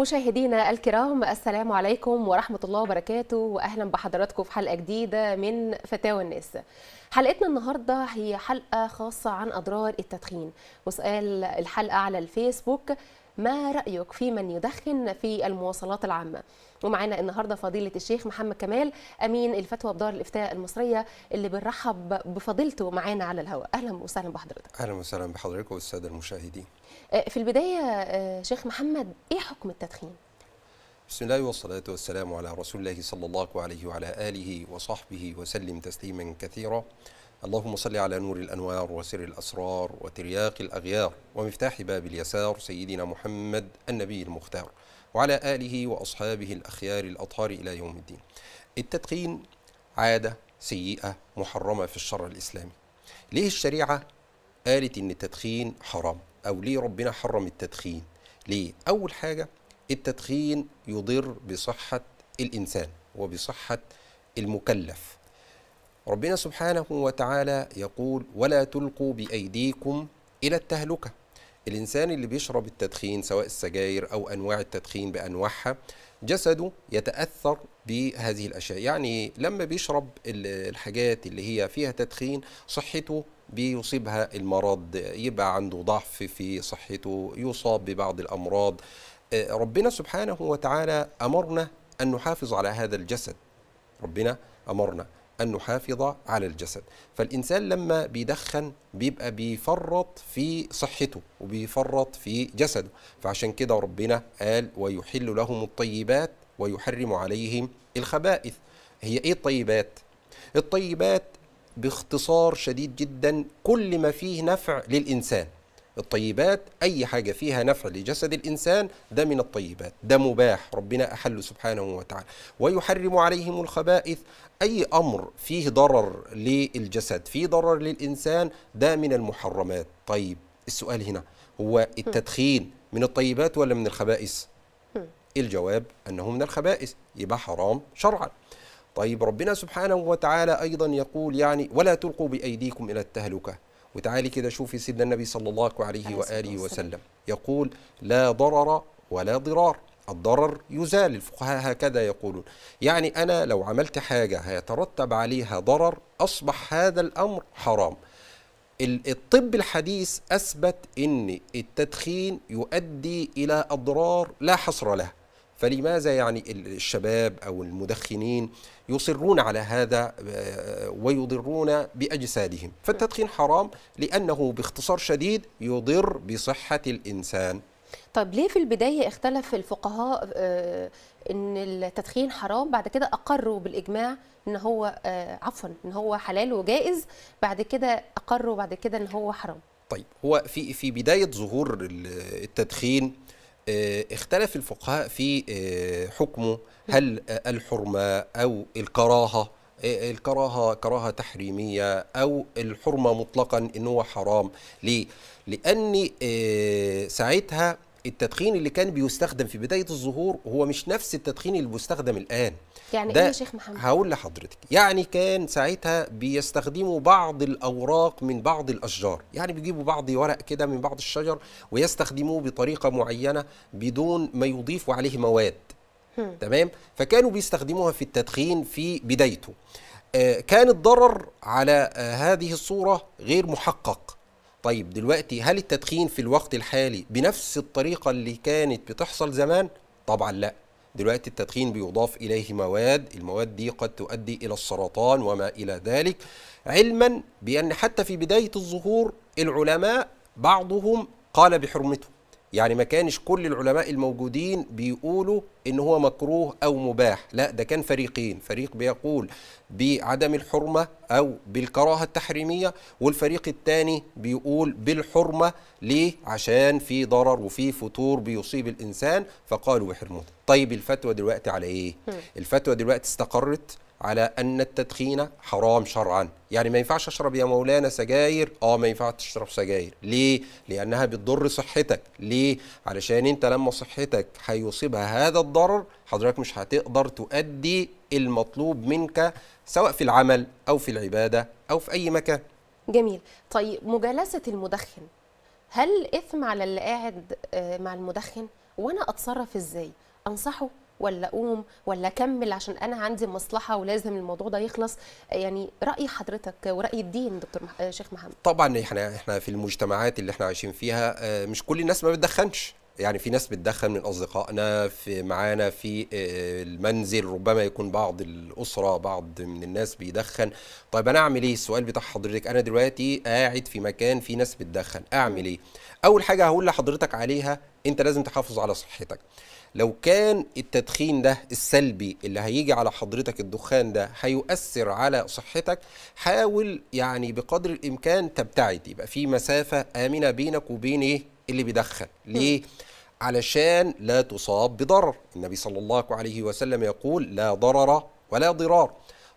مشاهدينا الكرام السلام عليكم ورحمة الله وبركاته وأهلا بحضراتكم في حلقة جديدة من فتاوى الناس حلقتنا النهاردة هي حلقة خاصة عن أضرار التدخين وسؤال الحلقة على الفيسبوك ما رأيك في من يدخن في المواصلات العامة ومعانا النهارده فضيلة الشيخ محمد كمال أمين الفتوى بدار الإفتاء المصرية اللي بنرحب بفضيلته معانا على الهواء أهلا وسهلا بحضرتك أهلا وسهلا بحضرتك والسادة المشاهدين آه، في البداية آه، شيخ محمد إيه حكم التدخين؟ بسم الله والصلاة والسلام على رسول الله صلى الله عليه وعلى آله وصحبه وسلم تسليما كثيرا اللهم صل على نور الأنوار وسر الأسرار وترياق الأغيار ومفتاح باب اليسار سيدنا محمد النبي المختار وعلى آله وأصحابه الأخيار الأطهار إلى يوم الدين التدخين عادة سيئة محرمة في الشرع الإسلامي ليه الشريعة قالت إن التدخين حرام أو ليه ربنا حرم التدخين ليه؟ أول حاجة التدخين يضر بصحة الإنسان وبصحة المكلف ربنا سبحانه وتعالى يقول ولا تلقوا بأيديكم إلى التهلكة الإنسان اللي بيشرب التدخين سواء السجاير أو أنواع التدخين بأنواعها جسده يتأثر بهذه الأشياء يعني لما بيشرب الحاجات اللي هي فيها تدخين صحته بيصيبها المرض يبقى عنده ضعف في صحته يصاب ببعض الأمراض آه، ربنا سبحانه وتعالى أمرنا أن نحافظ على هذا الجسد ربنا أمرنا أن نحافظ على الجسد فالإنسان لما بيدخن بيبقى بيفرط في صحته وبيفرط في جسده فعشان كده ربنا قال ويحل لهم الطيبات ويحرم عليهم الخبائث هي إيه الطيبات؟ الطيبات باختصار شديد جدا كل ما فيه نفع للإنسان الطيبات أي حاجة فيها نفع لجسد الإنسان ده من الطيبات ده مباح ربنا أحل سبحانه وتعالى ويحرم عليهم الخبائث أي أمر فيه ضرر للجسد فيه ضرر للإنسان ده من المحرمات طيب السؤال هنا هو التدخين من الطيبات ولا من الخبائث الجواب أنه من الخبائث يبقى حرام شرعا طيب ربنا سبحانه وتعالى أيضا يقول يعني ولا تلقوا بأيديكم إلى التهلكة وتعالي كده شوفي سيدنا النبي صلى الله عليه وآله وسلم يقول لا ضرر ولا ضرار الضرر يزال الفقهاء هكذا يقولون يعني أنا لو عملت حاجة هيترتب عليها ضرر أصبح هذا الأمر حرام الطب الحديث أثبت أن التدخين يؤدي إلى أضرار لا حصر لها فلماذا يعني الشباب أو المدخنين يصرون على هذا آه، ويضرون بأجسادهم فالتدخين حرام لأنه باختصار شديد يضر بصحة الإنسان طب ليه في البداية اختلف الفقهاء آه، ان التدخين حرام بعد كده اقروا بالاجماع ان هو آه، عفوا ان هو حلال وجائز بعد كده اقروا بعد كده ان هو حرام طيب هو في في بداية ظهور التدخين آه، اختلف الفقهاء في آه، حكمه هل الحرمة أو الكراهة آه، الكراهة كراهة تحريمية أو الحرمة مطلقا إنه حرام ليه؟ لأن ساعتها التدخين اللي كان بيستخدم في بدايه الظهور هو مش نفس التدخين اللي بيستخدم الان يعني ده ايه يا شيخ محمد هقول لحضرتك يعني كان ساعتها بيستخدموا بعض الاوراق من بعض الاشجار يعني بيجيبوا بعض ورق كده من بعض الشجر ويستخدموه بطريقه معينه بدون ما يضيفوا عليه مواد هم. تمام فكانوا بيستخدموها في التدخين في بدايته آه كان الضرر على آه هذه الصوره غير محقق طيب دلوقتي هل التدخين في الوقت الحالي بنفس الطريقة اللي كانت بتحصل زمان؟ طبعا لا دلوقتي التدخين بيضاف إليه مواد المواد دي قد تؤدي إلى السرطان وما إلى ذلك علما بأن حتى في بداية الظهور العلماء بعضهم قال بحرمته يعني ما كانش كل العلماء الموجودين بيقولوا ان هو مكروه او مباح لا ده كان فريقين فريق بيقول بعدم الحرمه او بالكراهه التحريميه والفريق الثاني بيقول بالحرمه ليه عشان في ضرر وفي فتور بيصيب الانسان فقالوا يحرموه طيب الفتوى دلوقتي على ايه الفتوى دلوقتي استقرت على ان التدخين حرام شرعا يعني ما ينفعش اشرب يا مولانا سجاير اه ما ينفعش تشرب سجاير ليه لانها بتضر صحتك ليه علشان انت لما صحتك هيصيبها هذا الضرر حضرتك مش هتقدر تؤدي المطلوب منك سواء في العمل او في العباده او في اي مكان جميل طيب مجالسه المدخن هل اثم على اللي قاعد آه، مع المدخن وانا اتصرف ازاي انصحه ولا اقوم ولا اكمل عشان انا عندي مصلحه ولازم الموضوع ده يخلص يعني راي حضرتك وراي الدين دكتور مح... آه، شيخ محمد طبعا احنا احنا في المجتمعات اللي احنا عايشين فيها آه، مش كل الناس ما بتدخنش يعني في ناس بتدخن من اصدقائنا في معانا في آه، المنزل ربما يكون بعض الاسره بعض من الناس بيدخن طيب انا اعمل ايه السؤال بتاع حضرتك انا دلوقتي قاعد في مكان في ناس بتدخن اعمل ايه اول حاجه هقول لحضرتك عليها انت لازم تحافظ على صحتك لو كان التدخين ده السلبي اللي هيجي على حضرتك الدخان ده هيؤثر على صحتك حاول يعني بقدر الامكان تبتعد يبقى في مسافه امنه بينك وبين ايه اللي بيدخن ليه علشان لا تصاب بضرر النبي صلى الله عليه وسلم يقول لا ضرر ولا ضرار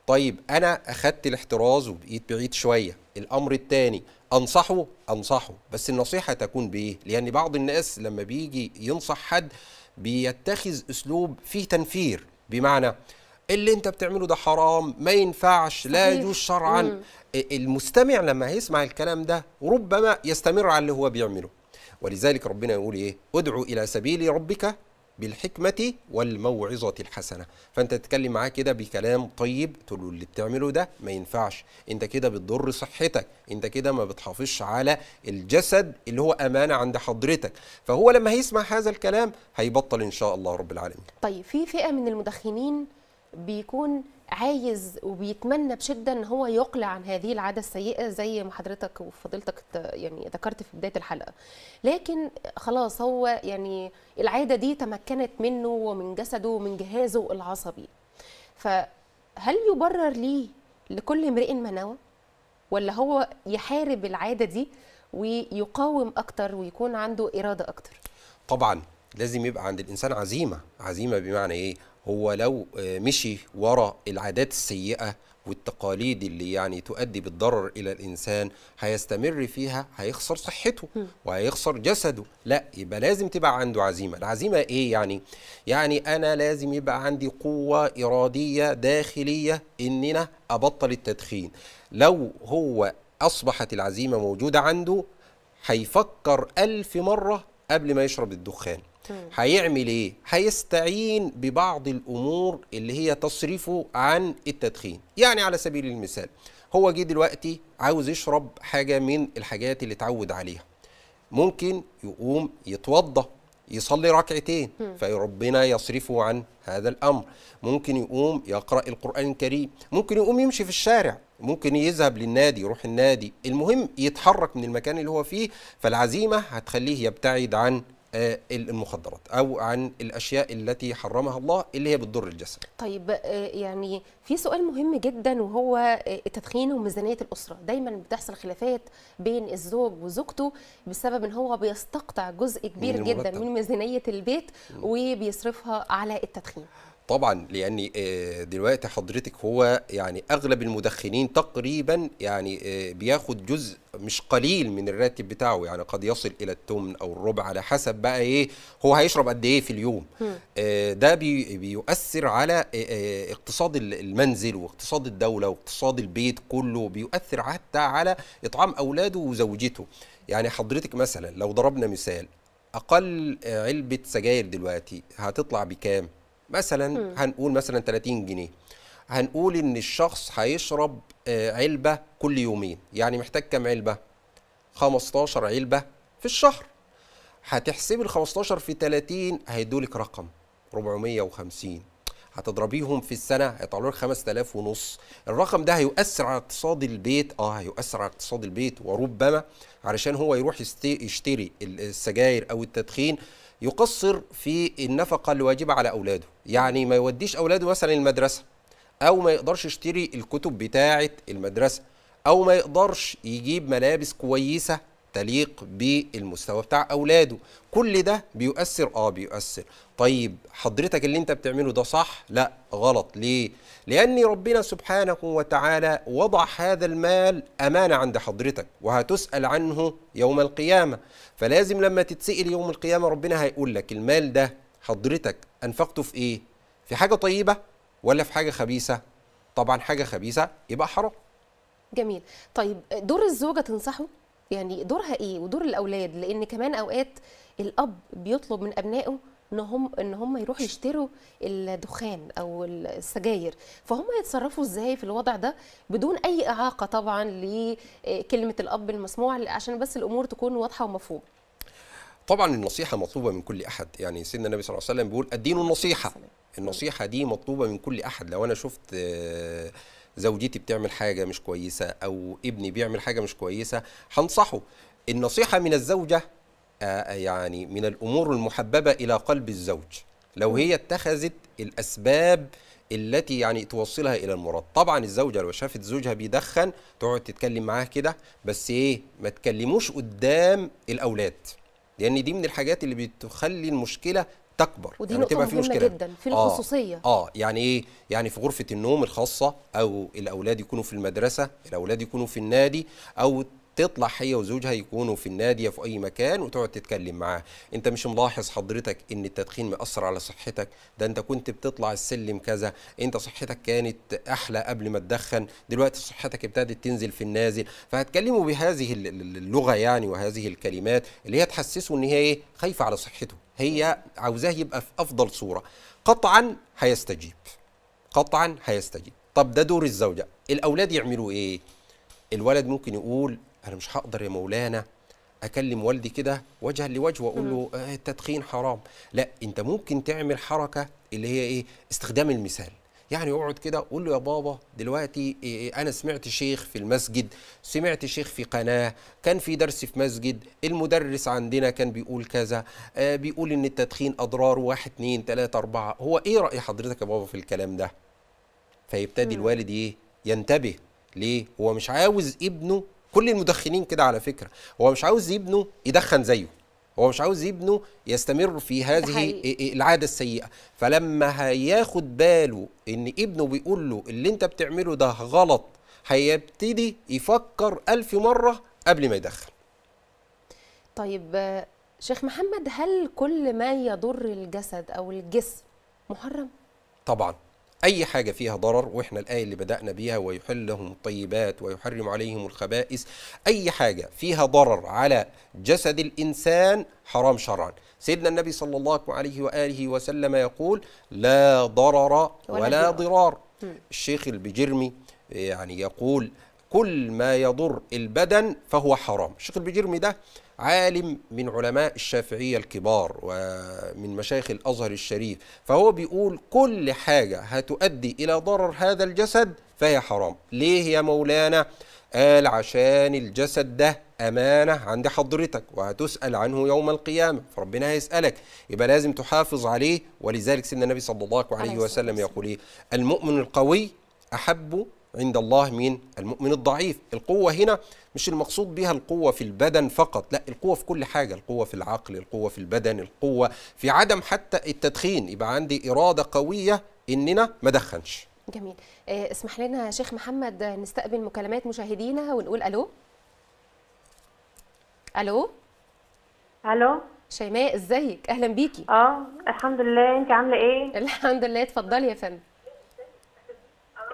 طيب انا اخذت الاحتراز وبقيت بعيد شويه الامر الثاني انصحه انصحه بس النصيحه تكون بايه لان بعض الناس لما بيجي ينصح حد بيتخذ اسلوب فيه تنفير بمعنى اللي انت بتعمله ده حرام ما ينفعش لا يجوز شرعا المستمع لما هيسمع الكلام ده ربما يستمر على اللي هو بيعمله ولذلك ربنا يقول ايه ادعو الى سبيل ربك بالحكمة والموعظة الحسنة فأنت تتكلم معاه كده بكلام طيب تقول له اللي بتعمله ده ما ينفعش أنت كده بتضر صحتك أنت كده ما بتحافظش على الجسد اللي هو أمانة عند حضرتك فهو لما هيسمع هذا الكلام هيبطل إن شاء الله رب العالمين طيب في فئة من المدخنين بيكون عايز وبيتمنى بشده ان هو يقلع عن هذه العاده السيئه زي ما حضرتك وفضيلتك يعني ذكرت في بدايه الحلقه لكن خلاص هو يعني العاده دي تمكنت منه ومن جسده ومن جهازه العصبي فهل يبرر ليه لكل امرئ ما نوى ولا هو يحارب العاده دي ويقاوم اكتر ويكون عنده اراده اكتر طبعا لازم يبقى عند الانسان عزيمه عزيمه بمعنى ايه هو لو آه، مشي ورا العادات السيئة والتقاليد اللي يعني تؤدي بالضرر إلى الإنسان هيستمر فيها هيخسر صحته وهيخسر جسده لا يبقى لازم تبقى عنده عزيمة العزيمة إيه يعني؟ يعني أنا لازم يبقى عندي قوة إرادية داخلية إن أنا أبطل التدخين لو هو أصبحت العزيمة موجودة عنده هيفكر ألف مرة قبل ما يشرب الدخان هيعمل ايه هيستعين ببعض الامور اللي هي تصرفه عن التدخين يعني على سبيل المثال هو جه دلوقتي عاوز يشرب حاجه من الحاجات اللي اتعود عليها ممكن يقوم يتوضى يصلي ركعتين فربنا يصرفه عن هذا الامر ممكن يقوم يقرا القران الكريم ممكن يقوم يمشي في الشارع ممكن يذهب للنادي يروح النادي المهم يتحرك من المكان اللي هو فيه فالعزيمه هتخليه يبتعد عن آه، المخدرات او عن الاشياء التي حرمها الله اللي هي بتضر الجسد. طيب آه، يعني في سؤال مهم جدا وهو آه، التدخين وميزانيه الاسره، دايما بتحصل خلافات بين الزوج وزوجته بسبب ان هو بيستقطع جزء كبير من جدا من ميزانيه البيت وبيصرفها على التدخين. طبعا لان آه، دلوقتي حضرتك هو يعني اغلب المدخنين تقريبا يعني آه، بياخد جزء مش قليل من الراتب بتاعه يعني قد يصل الى الثمن او الربع على حسب بقى ايه هو هيشرب قد ايه في اليوم آه، ده بيؤثر على اقتصاد المنزل واقتصاد الدوله واقتصاد البيت كله بيؤثر حتى على اطعام اولاده وزوجته يعني حضرتك مثلا لو ضربنا مثال اقل علبه سجاير دلوقتي هتطلع بكام مثلا م. هنقول مثلا 30 جنيه هنقول ان الشخص هيشرب آه، علبه كل يومين يعني محتاج كام علبه 15 علبه في الشهر هتحسبي ال 15 في 30 هيدولك رقم 450 هتضربيهم في السنه هيطلعوا لك 5000 ونص الرقم ده هيؤثر على اقتصاد البيت اه هيؤثر على اقتصاد البيت وربما علشان هو يروح يشتري السجاير او التدخين يقصر في النفقة الواجبة على أولاده يعني ما يوديش أولاده مثلا المدرسة أو ما يقدرش يشتري الكتب بتاعة المدرسة أو ما يقدرش يجيب ملابس كويسة تليق بالمستوى بتاع أولاده كل ده بيؤثر آه بيؤثر طيب حضرتك اللي أنت بتعمله ده صح؟ لا غلط ليه؟ لأن ربنا سبحانه وتعالى وضع هذا المال أمانة عند حضرتك وهتسأل عنه يوم القيامة فلازم لما تتسئل يوم القيامة ربنا هيقول لك المال ده حضرتك أنفقته في إيه؟ في حاجة طيبة ولا في حاجة خبيثة؟ طبعا حاجة خبيثة يبقى حرام جميل طيب دور الزوجة تنصحه؟ يعني دورها إيه ودور الأولاد؟ لأن كمان أوقات الأب بيطلب من أبنائه ان هم ان هم يروحوا يشتروا الدخان او السجاير فهم يتصرفوا ازاي في الوضع ده بدون اي اعاقه طبعا لكلمه آه، الاب المسموع عشان بس الامور تكون واضحه ومفهومه طبعا النصيحه مطلوبه من كل احد يعني سيدنا النبي صلى الله عليه وسلم بيقول الدين النصيحه النصيحه دي مطلوبه من كل احد لو انا شفت آه، زوجتي بتعمل حاجه مش كويسه او ابني بيعمل حاجه مش كويسه هنصحه النصيحه من الزوجه آه، يعني من الأمور المحببة إلى قلب الزوج لو هي اتخذت الأسباب التي يعني توصلها الى المراد طبعا الزوجه لو شافت زوجها بيدخن تقعد تتكلم معاه كده بس ايه ما تكلموش قدام الاولاد لان دي من الحاجات اللي بتخلي المشكله تكبر ودي يعني تبقى في مشكله جدا في آه. الخصوصيه آه, اه يعني ايه يعني في غرفه النوم الخاصه او الاولاد يكونوا في المدرسه الاولاد يكونوا في النادي او تطلع هي وزوجها يكونوا في النادي في اي مكان وتقعد تتكلم معاه انت مش ملاحظ حضرتك ان التدخين مأثر على صحتك ده انت كنت بتطلع السلم كذا انت صحتك كانت احلى قبل ما تدخن دلوقتي صحتك ابتدت تنزل في النازل فهتكلموا بهذه اللغه يعني وهذه الكلمات اللي هي تحسسه ان هي إيه؟ خايفه على صحته هي عاوزاه يبقى في افضل صوره قطعا هيستجيب قطعا هيستجيب طب ده دور الزوجه الاولاد يعملوا ايه الولد ممكن يقول انا مش هقدر يا مولانا اكلم والدي كده وجها لوجه واقول له آه التدخين حرام لا انت ممكن تعمل حركه اللي هي ايه استخدام المثال يعني اقعد كده قول له يا بابا دلوقتي آه، آه، انا سمعت شيخ في المسجد سمعت شيخ في قناه كان في درس في مسجد المدرس عندنا كان بيقول كذا آه، بيقول ان التدخين اضرار واحد اثنين ثلاثة اربعه هو ايه راي حضرتك يا بابا في الكلام ده فيبتدي الوالد ايه ينتبه ليه هو مش عاوز ابنه كل المدخنين كده على فكره هو مش عاوز ابنه يدخن زيه هو مش عاوز ابنه يستمر في هذه العاده السيئه فلما هياخد باله ان ابنه بيقول له اللي انت بتعمله ده غلط هيبتدي يفكر ألف مره قبل ما يدخن طيب شيخ محمد هل كل ما يضر الجسد او الجسم محرم طبعا أي حاجة فيها ضرر وإحنا الآية اللي بدأنا بيها ويحل لهم الطيبات ويحرم عليهم الخبائث أي حاجة فيها ضرر على جسد الإنسان حرام شرعا سيدنا النبي صلى الله عليه وآله وسلم يقول لا ضرر ولا ضرار الشيخ البجرمي يعني يقول كل ما يضر البدن فهو حرام الشيخ البجرمي ده عالم من علماء الشافعية الكبار ومن مشايخ الأزهر الشريف فهو بيقول كل حاجة هتؤدي إلى ضرر هذا الجسد فهي حرام ليه يا مولانا قال عشان الجسد ده أمانة عند حضرتك وهتسأل عنه يوم القيامة فربنا هيسألك يبقى لازم تحافظ عليه ولذلك سيدنا النبي صلى الله عليه وسلم يقول إيه المؤمن القوي أحب عند الله مين المؤمن الضعيف القوة هنا مش المقصود بها القوة في البدن فقط لا القوة في كل حاجة القوة في العقل القوة في البدن القوة في عدم حتى التدخين يبقى عندي إرادة قوية إننا ما دخنش جميل آه، اسمح لنا يا شيخ محمد نستقبل مكالمات مشاهدينا ونقول ألو ألو ألو شيماء ازيك اهلا بيكي اه الحمد لله انت عامله ايه الحمد لله اتفضلي يا فندم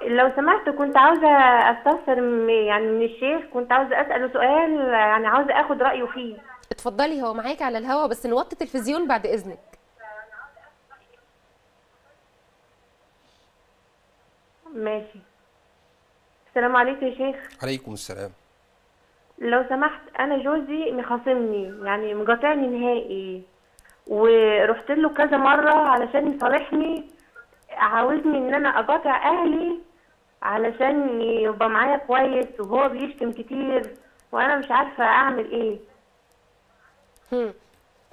لو سمحت كنت عاوزة أستفسر يعني من الشيخ كنت عاوزة أسأله سؤال يعني عاوزة أخد رأيه فيه اتفضلي هو معاكي على الهوا بس نوطي التلفزيون بعد إذنك ماشي السلام عليكم يا شيخ عليكم السلام لو سمحت أنا جوزي مخاصمني يعني مقاطعني نهائي ورحت له كذا مرة علشان يصالحني عاوزني ان انا اقاطع اهلي علشان يبقى معايا كويس وهو بيشتم كتير وانا مش عارفه اعمل ايه هم.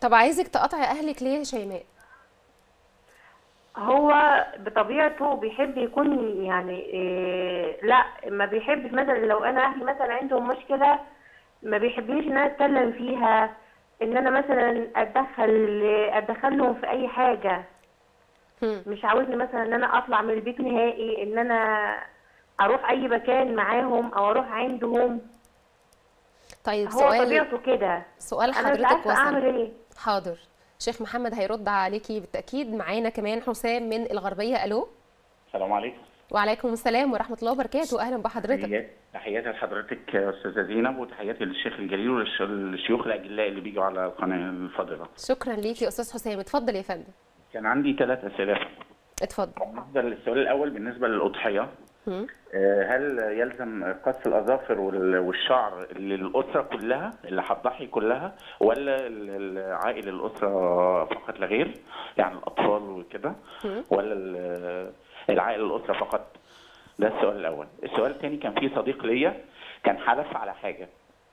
طب عايزك تقطعي اهلك ليه يا شيماء هو بطبيعته بيحب يكون يعني إيه لا ما بيحبش مثلا لو انا اهلي مثلا عندهم مشكله ما بيحبنيش ان انا اتكلم فيها ان انا مثلا اتدخل اتدخلهم في اي حاجه مش عاوزني مثلا ان انا اطلع من البيت نهائي ان انا اروح اي مكان معاهم او اروح عندهم طيب هو سؤال طبيعته كده سؤال حضرتك وصل اعمل ايه حاضر شيخ محمد هيرد عليكي بالتاكيد معانا كمان حسام من الغربيه الو السلام عليكم وعليكم السلام ورحمه الله وبركاته اهلا بحضرتك تحياتي لحضرتك يا استاذه زينب وتحياتي للشيخ الجليل وللشيوخ الاجلاء اللي بيجوا على القناه الفاضله شكرا ليك يا استاذ حسام اتفضل يا فندم كان عندي ثلاث اسئله اتفضل بالنسبه للسؤال الاول بالنسبه للاضحيه آه، هل يلزم قص الاظافر والشعر للاسره كلها اللي هتضحي كلها ولا العائل الاسره فقط لا غير يعني الاطفال وكده ولا العائل الاسره فقط ده السؤال الاول السؤال الثاني كان في صديق ليا كان حلف على حاجه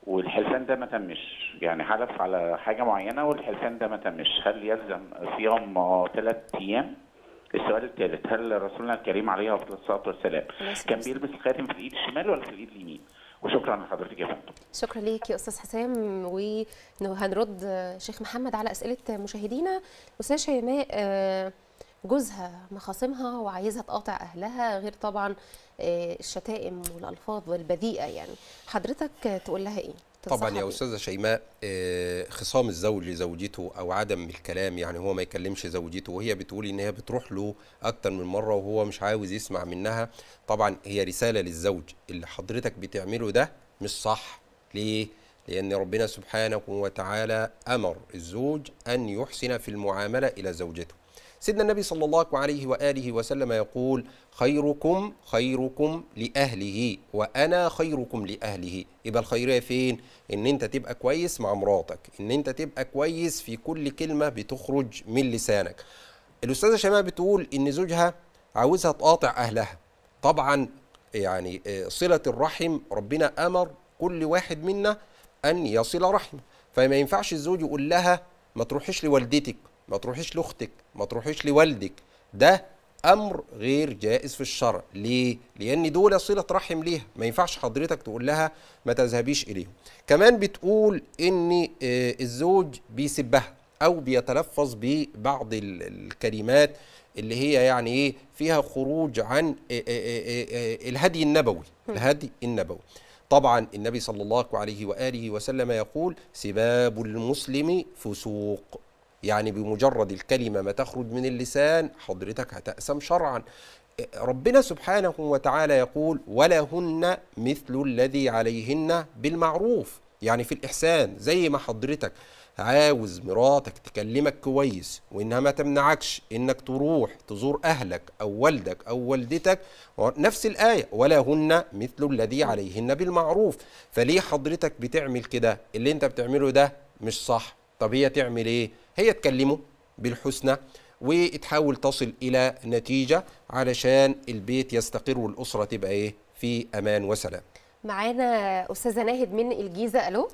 والحلفان ده ما تمش يعني حلف على حاجه معينه والحلفان ده ما تمش هل يلزم صيام ثلاث ايام السؤال الثالث هل رسولنا الكريم عليه الصلاه والسلام كان بيلبس الخاتم في الايد الشمال ولا في الايد اليمين؟ وشكرا لحضرتك يا فندم. شكرا ليك يا استاذ حسام وهنرد شيخ محمد على اسئله مشاهدينا استاذ شيماء جوزها مخاصمها وعايزها تقاطع اهلها غير طبعا آه، الشتائم والالفاظ البذيئه يعني حضرتك تقول لها ايه؟ طبعا يا استاذه شيماء آه، خصام الزوج لزوجته او عدم الكلام يعني هو ما يكلمش زوجته وهي بتقول ان هي بتروح له اكتر من مره وهو مش عاوز يسمع منها طبعا هي رساله للزوج اللي حضرتك بتعمله ده مش صح ليه لأن ربنا سبحانه وتعالى أمر الزوج أن يحسن في المعاملة إلى زوجته سيدنا النبي صلى الله عليه وآله وسلم يقول خيركم خيركم لأهله وأنا خيركم لأهله يبقى الخيرية فين؟ إن أنت تبقى كويس مع مراتك إن أنت تبقى كويس في كل كلمة بتخرج من لسانك الأستاذة شماعة بتقول إن زوجها عاوزها تقاطع أهلها طبعا يعني آه، صلة الرحم ربنا أمر كل واحد منا أن يصل رحمه فما ينفعش الزوج يقول لها ما تروحيش لوالدتك ما تروحيش لاختك ما تروحيش لوالدك ده امر غير جائز في الشرع ليه لان دول صله رحم ليها ما ينفعش حضرتك تقول لها ما تذهبيش اليهم كمان بتقول ان آه، الزوج بيسبها او بيتلفظ ببعض الكلمات اللي هي يعني ايه فيها خروج عن آه، آه، الهدي النبوي الهدي النبوي طبعا النبي صلى الله عليه واله وسلم يقول سباب المسلم فسوق يعني بمجرد الكلمة ما تخرج من اللسان حضرتك هتأسم شرعا ربنا سبحانه وتعالى يقول ولهن مثل الذي عليهن بالمعروف يعني في الإحسان زي ما حضرتك عاوز مراتك تكلمك كويس وانها ما تمنعكش انك تروح تزور اهلك او والدك او والدتك نفس الايه ولهن مثل الذي عليهن بالمعروف فليه حضرتك بتعمل كده اللي انت بتعمله ده مش صح طب هي تعمل ايه هي تكلمه بالحسنى وتحاول تصل الى نتيجه علشان البيت يستقر والاسره تبقى ايه في امان وسلام معانا استاذه ناهد من الجيزه الو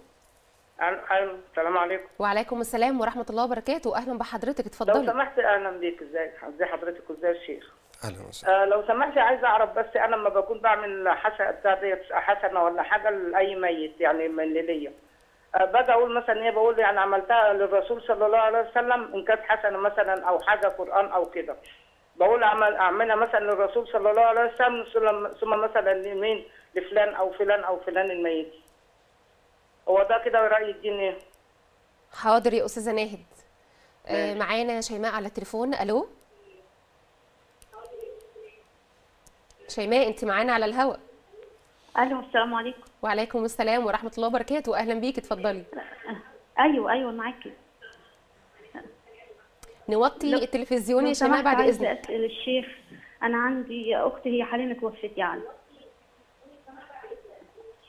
الو السلام عليكم وعليكم السلام ورحمه الله وبركاته اهلا بحضرتك اتفضلي لو سمحت اهلا بيك ازاي ازي حضرتك وازي الشيخ اهلا وسهلا آه لو سمحت عايز اعرف بس انا لما بكون بعمل حسنه بتاع حسنه ولا حاجه لاي ميت يعني من ليا آه، باجي اقول مثلا ايه بقول يعني عملتها للرسول صلى الله عليه وسلم ان كانت حسنه مثلا او حاجه قران او كده بقول اعمل اعملها مثلا للرسول صلى الله عليه وسلم ثم مثلا لمين لفلان او فلان او فلان الميت هو ده كده راي الدين ايه حاضر يا استاذه ناهد آه، معانا شيماء على التليفون الو شيماء انت معانا على الهواء اهلا السلام عليكم وعليكم السلام ورحمه الله وبركاته اهلا بيكي اتفضلي ايوه ايوه معاكي نوطي لو... التلفزيون يا شماء بعد اذنك عايزه اسال الشيخ انا عندي اختي هي حاليا توفت يعني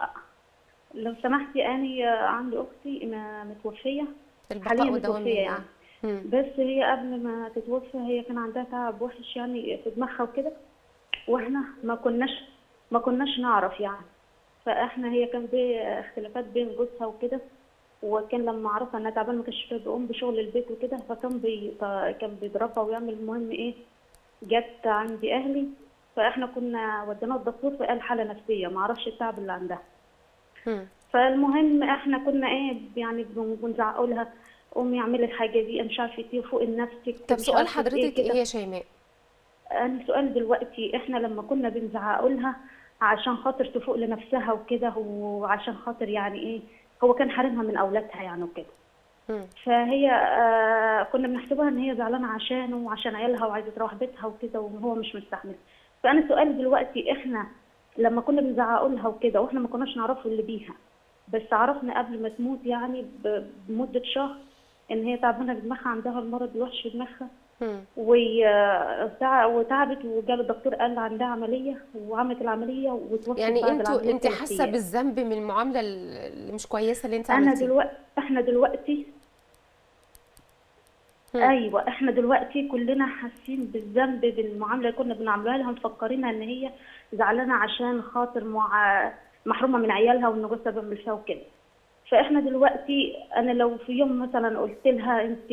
أه، لو سمحتي انا عندي اختي متوفيه حاليا متوفيه يعني مم. بس هي قبل ما تتوفى هي كان عندها تعب وحش يعني في دماغها وكده واحنا ما كناش ما كناش نعرف يعني فاحنا هي كان في اختلافات بين جوزها وكده وكان لما عرفها انها تعبانه ما كانش بتقوم بشغل البيت وكده فكان بي... كان بيضربها ويعمل المهم ايه جت عندي اهلي فاحنا كنا وديناها الدكتور فقال حاله نفسيه ما اعرفش التعب اللي عندها فالمهم احنا كنا ايه يعني بنزعق لها قومي اعملي الحاجه دي مش عارفه ايه فوق نفسك طب سؤال إيه حضرتك ايه, إيه يا شيماء؟ انا سؤال دلوقتي احنا لما كنا بنزعق لها عشان خاطر تفوق لنفسها وكده وعشان خاطر يعني ايه هو كان حارمها من اولادها يعني وكده فهي آه كنا بنحسبها ان هي زعلانه عشانه وعشان عيالها وعايزه تروح بيتها وكده وهو مش مستحمل فانا سؤالي دلوقتي احنا لما كنا بنزعق لها وكده واحنا ما كناش نعرفه اللي بيها بس عرفنا قبل ما تموت يعني بمده شهر ان هي تعبانه بدماغها عندها المرض الوحش في دماغها وتعبت وجاب الدكتور قال عندها عمليه وعملت العمليه وتوفت يعني انتوا انت حاسه بالذنب من المعامله اللي مش كويسه اللي انت عملتيها انا دلوقتي احنا دلوقتي هم. ايوه احنا دلوقتي كلنا حاسين بالذنب بالمعامله اللي كنا بنعملها لها مفكرينها ان هي زعلانه عشان خاطر مع محرومه من عيالها وان جوزها بيعمل فيها وكده فاحنا دلوقتي انا لو في يوم مثلا قلت لها انت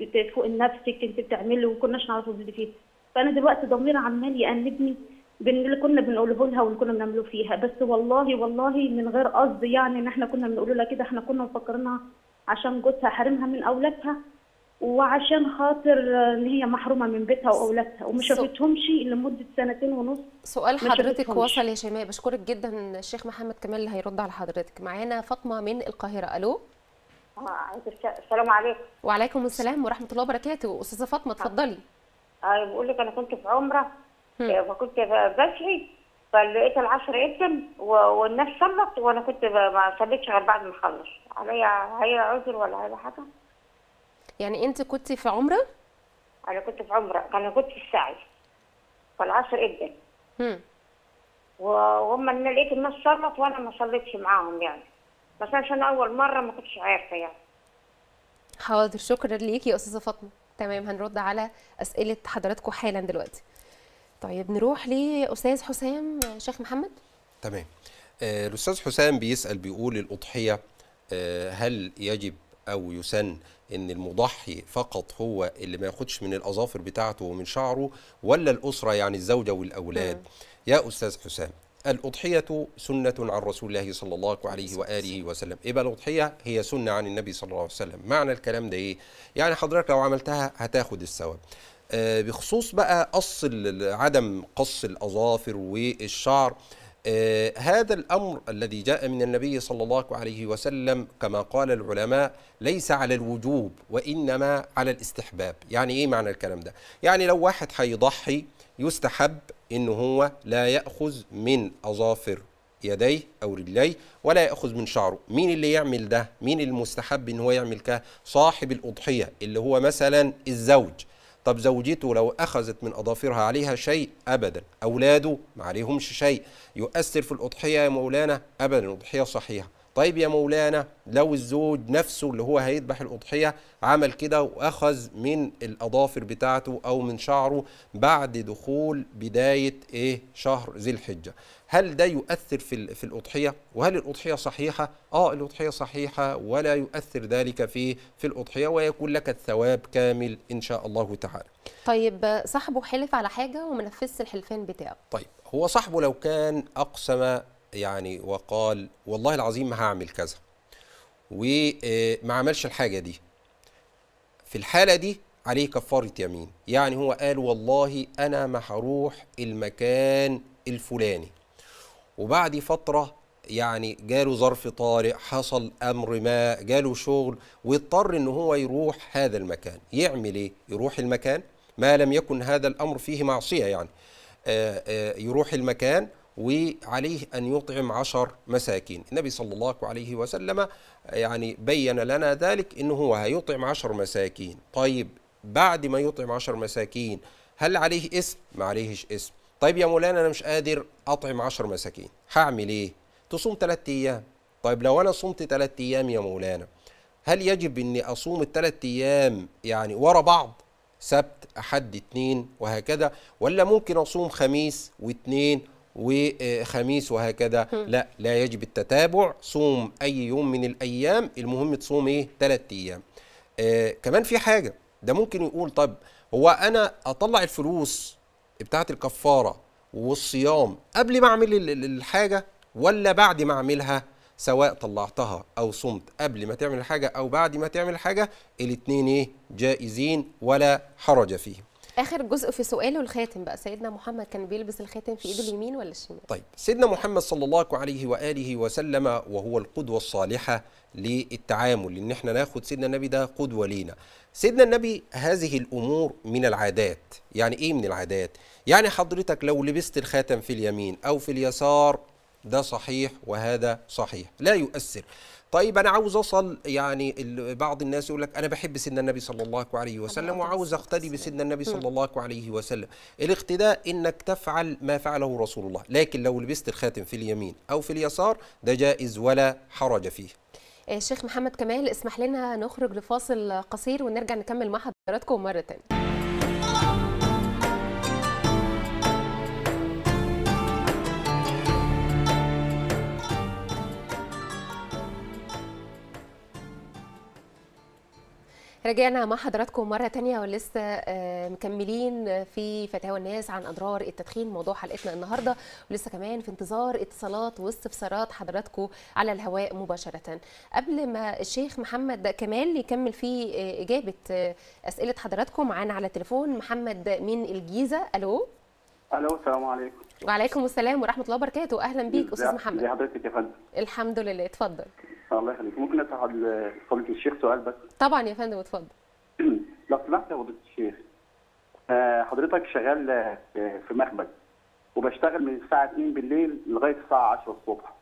بتفوق نفسك انت بتعملي كناش نعرف اللي فيه فانا دلوقتي ضمير عمال يأنبني باللي كنا بنقوله لها واللي كنا بنعمله فيها بس والله والله من غير قصد يعني ان احنا كنا بنقول لها كده احنا كنا مفكرينها عشان جوزها حرمها من اولادها وعشان خاطر اللي هي محرومه من بيتها واولادها وما شافتهمش لمده سنتين ونص سؤال حضرتك وصل يا شيماء بشكرك جدا الشيخ محمد كمال اللي هيرد على حضرتك معانا فاطمه من القاهره الو السلام عليكم وعليكم السلام ورحمه الله وبركاته استاذه فاطمه اتفضلي اه بقول لك انا كنت في عمره فكنت بشعي فلقيت العشر اسم والناس صلت وانا كنت ما صليتش غير بعد ما اخلص عليا هي عذر ولا هي حاجه يعني انت كنت في عمره انا كنت في عمره انا كنت في السعي في العصر ابدا. وهم انا لقيت الناس صلت وانا ما صليتش معاهم يعني بس عشان اول مره ما كنتش عارفه يعني حاضر شكرا ليكي يا استاذه فاطمه تمام هنرد على اسئله حضراتكم حالا دلوقتي طيب نروح لاستاذ حسام شيخ محمد تمام آه، الاستاذ حسام بيسال بيقول الاضحيه آه، هل يجب او يسن ان المضحي فقط هو اللي ما ياخدش من الاظافر بتاعته ومن شعره ولا الاسره يعني الزوجه والاولاد م. يا استاذ حسام الأضحية سنة عن رسول الله صلى الله عليه وآله وسلم يبقى الأضحية هي سنة عن النبي صلى الله عليه وسلم معنى الكلام ده إيه؟ يعني حضرتك لو عملتها هتاخد الثواب آه، بخصوص بقى قص عدم قص الأظافر والشعر آه، هذا الأمر الذي جاء من النبي صلى الله عليه وسلم كما قال العلماء ليس على الوجوب وإنما على الاستحباب يعني إيه معنى الكلام ده؟ يعني لو واحد هيضحي يستحب إن هو لا يأخذ من أظافر يديه أو رجليه ولا يأخذ من شعره مين اللي يعمل ده؟ مين المستحب إن هو يعمل كده؟ صاحب الأضحية اللي هو مثلا الزوج طب زوجته لو أخذت من أظافرها عليها شيء أبدا أولاده ما عليهمش شيء يؤثر في الأضحية يا مولانا أبدا الأضحية صحيحة طيب يا مولانا لو الزوج نفسه اللي هو هيذبح الأضحية عمل كده وأخذ من الأظافر بتاعته أو من شعره بعد دخول بداية إيه شهر ذي الحجة هل ده يؤثر في في الاضحيه وهل الاضحيه صحيحه اه الاضحيه صحيحه ولا يؤثر ذلك في في الاضحيه ويكون لك الثواب كامل ان شاء الله تعالى طيب صاحبه حلف على حاجه وما نفذش الحلفين بتاعه طيب هو صاحبه لو كان اقسم يعني وقال والله العظيم ما هعمل كذا وما آه، عملش الحاجه دي في الحاله دي عليه كفاره يمين يعني هو قال والله انا ما هروح المكان الفلاني وبعد فترة يعني جاله ظرف طارئ حصل أمر ما جاله شغل واضطر إن هو يروح هذا المكان يعمل إيه؟ يروح المكان ما لم يكن هذا الأمر فيه معصية يعني آآ آه، آآ آه، يروح المكان وعليه أن يطعم عشر مساكين النبي صلى الله عليه وسلم يعني بين لنا ذلك إن هو هيطعم عشر مساكين طيب بعد ما يطعم عشر مساكين هل عليه اسم؟ ما عليهش اسم طيب يا مولانا انا مش قادر اطعم 10 مساكين هعمل ايه تصوم 3 ايام طيب لو انا صمت 3 ايام يا مولانا هل يجب اني اصوم الثلاث ايام يعني ورا بعض سبت احد اثنين وهكذا ولا ممكن اصوم خميس واثنين وخميس وهكذا لا لا يجب التتابع صوم اي يوم من الايام المهم تصوم ايه ثلاث ايام آه كمان في حاجه ده ممكن يقول طب هو انا اطلع الفلوس بتاعت الكفاره والصيام قبل ما اعمل الحاجه ولا بعد ما اعملها سواء طلعتها او صمت قبل ما تعمل الحاجة او بعد ما تعمل حاجه الاثنين ايه جائزين ولا حرج فيهم اخر جزء في سؤاله الخاتم بقى سيدنا محمد كان بيلبس الخاتم في ايده اليمين ولا الشمال طيب سيدنا محمد صلى الله عليه واله وسلم وهو القدوه الصالحه للتعامل ان احنا ناخد سيدنا النبي ده قدوه لينا سيدنا النبي هذه الامور من العادات يعني ايه من العادات يعني حضرتك لو لبست الخاتم في اليمين او في اليسار ده صحيح وهذا صحيح لا يؤثر طيب انا عاوز اصل يعني بعض الناس يقول لك انا بحب سيدنا النبي صلى الله عليه وسلم وعاوز اقتدي بسيدنا النبي صلى الله عليه وسلم الاقتداء انك تفعل ما فعله رسول الله لكن لو لبست الخاتم في اليمين او في اليسار ده جائز ولا حرج فيه الشيخ آه، محمد كمال اسمح لنا نخرج لفاصل قصير ونرجع نكمل مع حضراتكم مره ثانيه رجعنا مع حضراتكم مرة تانية ولسه آه، مكملين في فتاوى الناس عن أضرار التدخين موضوع حلقتنا النهاردة ولسه كمان في انتظار اتصالات واستفسارات حضراتكم على الهواء مباشرة قبل ما الشيخ محمد كمال يكمل في آه، إجابة آه، أسئلة حضراتكم معانا على التليفون محمد من الجيزة ألو الو السلام عليكم وعليكم السلام ورحمه الله وبركاته اهلا بيك استاذ محمد حضرتك يا فندم الحمد لله اتفضل الله يخليك ممكن اسال فضيله الشيخ سؤال بس طبعا يا فندم اتفضل لو سمحت يا فضيله الشيخ آه، حضرتك شغال آه، في مخبز وبشتغل من الساعه 2 بالليل لغايه الساعه 10 الصبح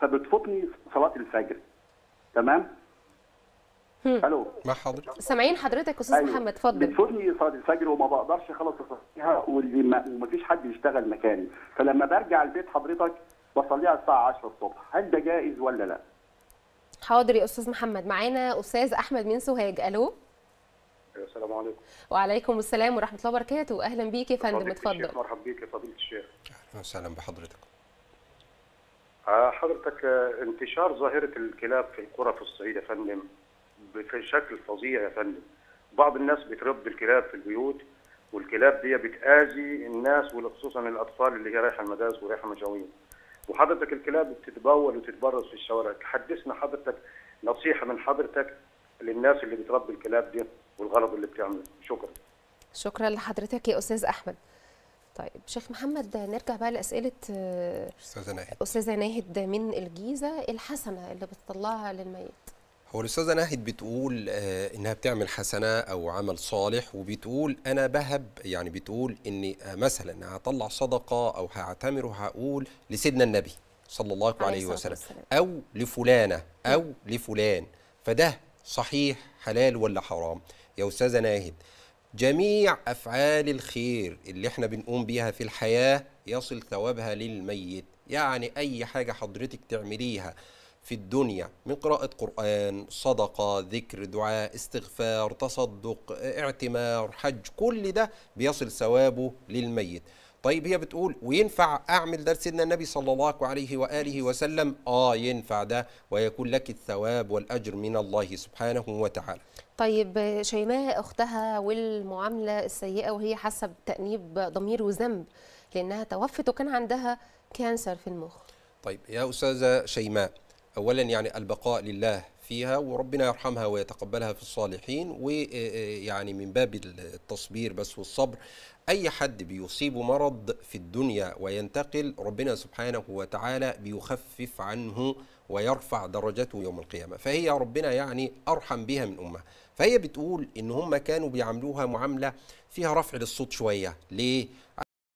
فبتفوتني صلاه الفجر تمام الو مع حضرتك سامعين حضرتك استاذ أيوه. محمد اتفضل بتفوتني صلاه الفجر وما بقدرش اخلص اصليها واللي ما ومفيش حد يشتغل مكاني فلما برجع البيت حضرتك بصليها الساعه 10 الصبح هل ده جائز ولا لا؟ حاضر يا استاذ محمد معانا استاذ احمد من سوهاج الو أيوة، السلام عليكم وعليكم السلام ورحمه الله وبركاته اهلا بيك يا فندم اتفضل مرحبا بيك يا فضيله الشيخ اهلا وسهلا بحضرتك آه، حضرتك آه، انتشار ظاهره الكلاب في القرى في الصعيد يا فندم بشكل فظيع يا فندم بعض الناس بتربي الكلاب في البيوت والكلاب دي بتاذي الناس وخصوصا الاطفال اللي هي رايحه المدارس ورايحه مشاوير وحضرتك الكلاب بتتبول وتتبرز في الشوارع حدثنا حضرتك نصيحه من حضرتك للناس اللي بتربي الكلاب دي والغلط اللي بتعمله شكرا شكرا لحضرتك يا استاذ احمد طيب شيخ محمد نرجع بقى لاسئله استاذه ناهد استاذه ناهد من الجيزه الحسنه اللي بتطلعها للميت هو الاستاذه ناهد بتقول آه، انها بتعمل حسنه او عمل صالح وبتقول انا بهب يعني بتقول اني آه، مثلا هطلع صدقه او هعتمر وهقول لسيدنا النبي صلى الله عليه وسلم او لفلانه او لفلان فده صحيح حلال ولا حرام يا استاذه ناهد جميع افعال الخير اللي احنا بنقوم بيها في الحياه يصل ثوابها للميت يعني اي حاجه حضرتك تعمليها في الدنيا من قراءة قرآن صدقة ذكر دعاء استغفار تصدق اعتمار حج كل ده بيصل ثوابه للميت طيب هي بتقول وينفع أعمل ده سيدنا النبي صلى الله عليه وآله وسلم آه ينفع ده ويكون لك الثواب والأجر من الله سبحانه وتعالى طيب شيماء أختها والمعاملة السيئة وهي حاسة بتأنيب ضمير وذنب لأنها توفت وكان عندها كانسر في المخ طيب يا أستاذة شيماء أولا يعني البقاء لله فيها وربنا يرحمها ويتقبلها في الصالحين ويعني آه، آه، من باب التصبير بس والصبر أي حد بيصيب مرض في الدنيا وينتقل ربنا سبحانه وتعالى بيخفف عنه ويرفع درجته يوم القيامة فهي ربنا يعني أرحم بها من أمة فهي بتقول إن هم كانوا بيعاملوها معاملة فيها رفع للصوت شوية ليه؟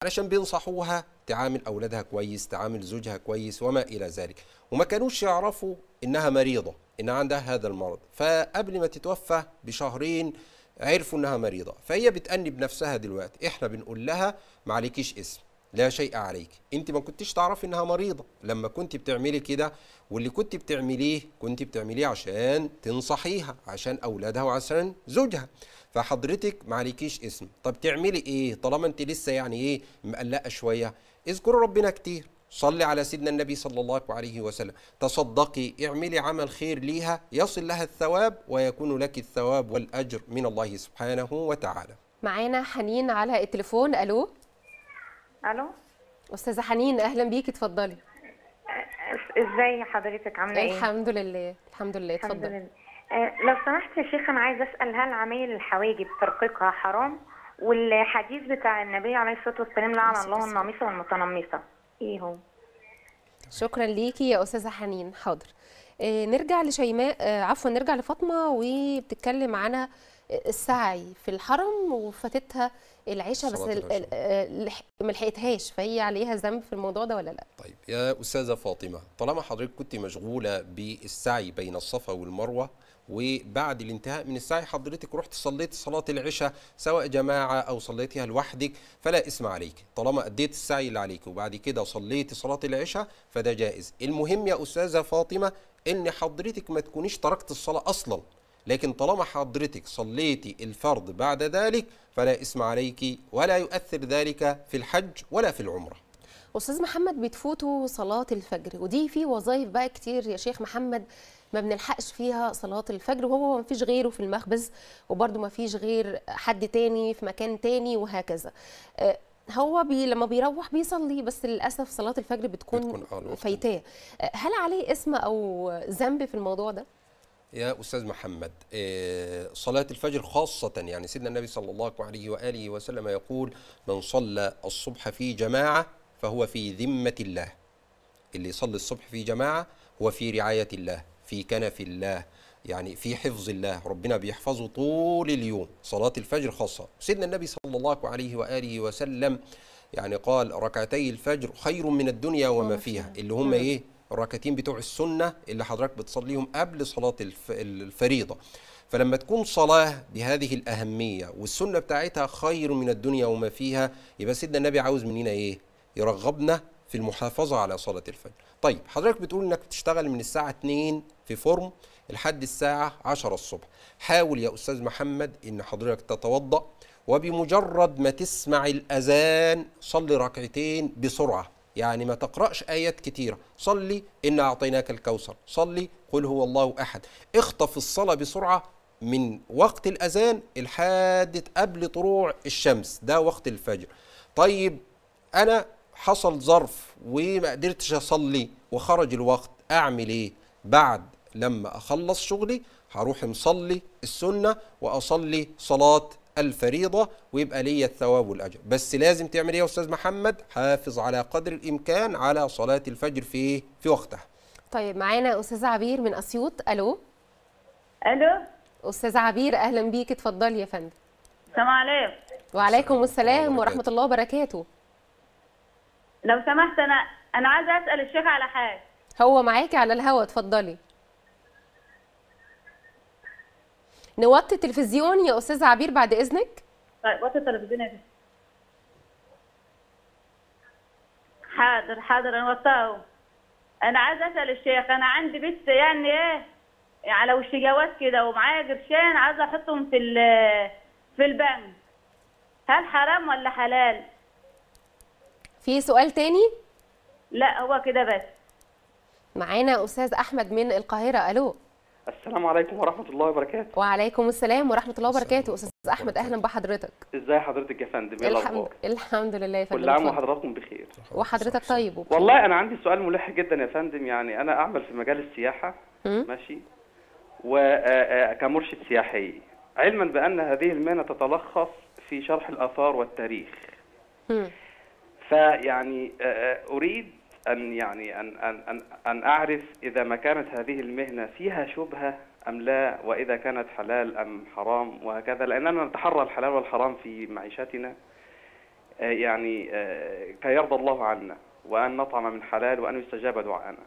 علشان بينصحوها تعامل أولادها كويس تعامل زوجها كويس وما إلى ذلك وما كانوش يعرفوا انها مريضه ان عندها هذا المرض فقبل ما تتوفى بشهرين عرفوا انها مريضه فهي بتأني بنفسها دلوقتي احنا بنقول لها ما عليكيش اسم لا شيء عليك انت ما كنتش تعرفي انها مريضه لما كنت بتعملي كده واللي كنت بتعمليه كنت بتعمليه عشان تنصحيها عشان اولادها وعشان زوجها فحضرتك ما عليكيش اسم طب تعملي ايه طالما انت لسه يعني ايه مقلقه شويه اذكر ربنا كتير صلي على سيدنا النبي صلى الله عليه وسلم تصدقي اعملي عمل خير ليها يصل لها الثواب ويكون لك الثواب والأجر من الله سبحانه وتعالى معانا حنين على التليفون ألو ألو أستاذة حنين أهلا بيكي اتفضلي ازاي حضرتك عامله ايه الحمد لله الحمد لله اتفضلي آه، لو سمحت يا شيخ انا عايزه اسال هل عمل الحواجب ترقيقها حرام والحديث بتاع النبي عليه الصلاه والسلام لعن الله النامصه والمتنمصه فيهم شكرا ليكي يا استاذه حنين حاضر آه، نرجع لشيماء آه، عفوا نرجع لفاطمه وبتتكلم عن السعي في الحرم وفاتتها العشاء بس آه، ما لحقتهاش فهي عليها ذنب في الموضوع ده ولا لا؟ طيب يا استاذه فاطمه طالما حضرتك كنت مشغوله بالسعي بين الصفا والمروه وبعد الانتهاء من السعي حضرتك رحت صليت صلاة العشاء سواء جماعة أو صليتها لوحدك فلا اسم عليك طالما أديت السعي اللي عليك وبعد كده صليت صلاة العشاء فده جائز المهم يا أستاذة فاطمة إن حضرتك ما تكونيش تركت الصلاة أصلاً لكن طالما حضرتك صليتي الفرض بعد ذلك فلا اسم عليك ولا يؤثر ذلك في الحج ولا في العمره استاذ محمد بتفوتوا صلاه الفجر ودي في وظائف بقى كتير يا شيخ محمد ما بنلحقش فيها صلاه الفجر وهو ما فيش غيره في المخبز وبرده ما فيش غير حد تاني في مكان تاني وهكذا آه، هو بي لما بيروح بيصلي بس للاسف صلاه الفجر بتكون, بتكون آه، فايتاه آه، هل عليه اسم او ذنب في الموضوع ده يا استاذ محمد صلاه الفجر خاصه يعني سيدنا النبي صلى الله عليه واله وسلم يقول من صلى الصبح في جماعه فهو في ذمه الله اللي يصلي الصبح في جماعه هو في رعايه الله في كنف الله يعني في حفظ الله ربنا بيحفظه طول اليوم صلاة الفجر خاصة سيدنا النبي صلى الله عليه وآله وسلم يعني قال ركعتي الفجر خير من الدنيا وما آه، فيها اللي هم آه. ايه الركعتين بتوع السنة اللي حضرتك بتصليهم قبل صلاة الفريضة فلما تكون صلاة بهذه الأهمية والسنة بتاعتها خير من الدنيا وما فيها يبقى سيدنا النبي عاوز مننا ايه يرغبنا في المحافظة على صلاة الفجر طيب حضرتك بتقول انك بتشتغل من الساعة 2 في فورم لحد الساعة 10 الصبح حاول يا أستاذ محمد ان حضرتك تتوضأ وبمجرد ما تسمع الأذان صلي ركعتين بسرعة يعني ما تقرأش آيات كتيرة صلي إنا أعطيناك الكوثر صلي قل هو الله أحد اخطف الصلاة بسرعة من وقت الأذان لحد قبل طلوع الشمس ده وقت الفجر طيب أنا حصل ظرف وما قدرتش اصلي وخرج الوقت اعمل ايه بعد لما اخلص شغلي هروح مصلي السنه واصلي صلاه الفريضه ويبقى ليا الثواب والاجر بس لازم تعمل ايه يا استاذ محمد حافظ على قدر الامكان على صلاه الفجر في في وقتها طيب معانا استاذه عبير من اسيوط الو الو استاذه عبير اهلا بيك اتفضلي يا فندم السلام عليكم وعليكم السلام ورحمه الله وبركاته لو سمحت انا انا عايزه اسال الشيخ على حاجه هو معاكي على الهوا اتفضلي نوطي التلفزيون يا استاذ عبير بعد اذنك طيب وطي التلفزيون يا فندم حاضر حاضر انا وطاه انا عايزه اسال الشيخ انا عندي بنت يعني ايه يعني على وش جواز كده ومعايا قرشين عايزه احطهم في في البنك هل حرام ولا حلال في سؤال تاني؟ لا هو كده بس معانا استاذ احمد من القاهره الو السلام عليكم ورحمه الله وبركاته وعليكم السلام ورحمه الله وبركاته استاذ احمد اهلا بحضرتك ازاي حضرتك يا فندم يا إيه الاخبار الحمد لله يا فندم كل عام وحضراتكم بخير وحضرتك طيب وبخير. والله انا عندي سؤال ملح جدا يا فندم يعني انا اعمل في مجال السياحه م? ماشي وكمرشد آه، آه، آه، سياحي علما بان هذه المهنه تتلخص في شرح الاثار والتاريخ م. فيعني آه، آه، اريد ان يعني ان ان ان اعرف اذا ما كانت هذه المهنه فيها شبهه ام لا واذا كانت حلال ام حرام وهكذا لاننا نتحرى الحلال والحرام في معيشتنا آه، يعني كي يرضى الله عنا وان نطعم من حلال وان يستجاب دعاءنا.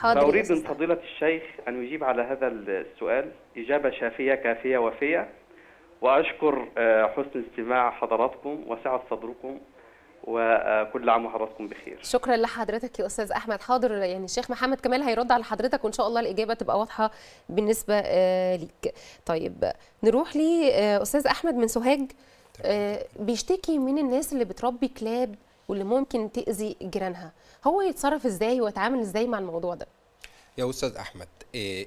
حاضر فأريد من فضيلة الشيخ أن يجيب على هذا السؤال إجابة شافية كافية وفية وأشكر حسن استماع حضراتكم وسعة صدركم وكل عام وحضراتكم بخير شكرا لحضرتك يا استاذ احمد حاضر يعني الشيخ محمد كمال هيرد على حضرتك وان شاء الله الاجابه تبقى واضحه بالنسبه آه، ليك طيب نروح لاستاذ آه، احمد من سوهاج آه، بيشتكي من الناس اللي بتربي كلاب واللي ممكن تاذي جيرانها هو يتصرف ازاي ويتعامل ازاي مع الموضوع ده يا استاذ احمد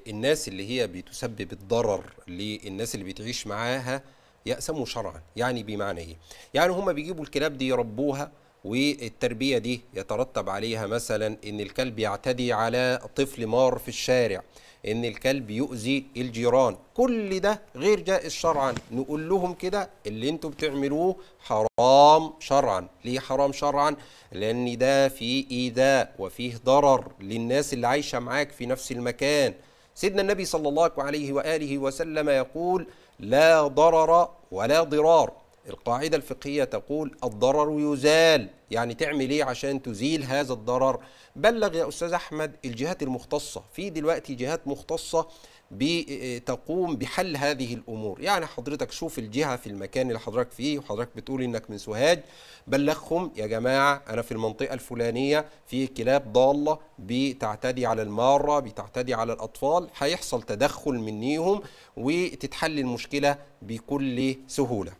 الناس اللي هي بتسبب الضرر للناس اللي بتعيش معاها يأسموا شرعا يعني بمعنى إيه؟ يعني هم بيجيبوا الكلاب دي يربوها والتربية دي يترتب عليها مثلا إن الكلب يعتدي على طفل مار في الشارع إن الكلب يؤذي الجيران كل ده غير جائز شرعا نقول لهم كده اللي انتوا بتعملوه حرام شرعا ليه حرام شرعا لأن ده فيه إيذاء وفيه ضرر للناس اللي عايشة معاك في نفس المكان سيدنا النبي صلى الله عليه وآله وسلم يقول لا ضرر ولا ضرار القاعدة الفقهية تقول الضرر يزال يعني تعمل ايه عشان تزيل هذا الضرر بلغ يا أستاذ أحمد الجهات المختصة في دلوقتي جهات مختصة بتقوم بحل هذه الامور يعني حضرتك شوف الجهه في المكان اللي حضرتك فيه وحضرتك بتقول انك من سوهاج بلغهم يا جماعه انا في المنطقه الفلانيه في كلاب ضاله بتعتدي على الماره بتعتدي على الاطفال هيحصل تدخل منيهم وتتحل المشكله بكل سهوله